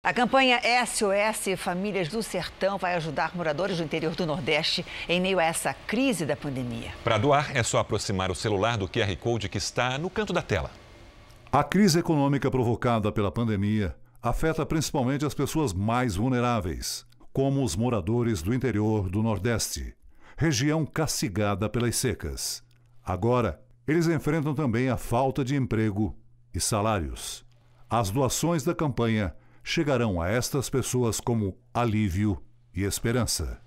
A campanha SOS Famílias do Sertão vai ajudar moradores do interior do Nordeste em meio a essa crise da pandemia. Para doar, é só aproximar o celular do QR Code que está no canto da tela. A crise econômica provocada pela pandemia afeta principalmente as pessoas mais vulneráveis, como os moradores do interior do Nordeste, região castigada pelas secas. Agora, eles enfrentam também a falta de emprego e salários. As doações da campanha chegarão a estas pessoas como alívio e esperança.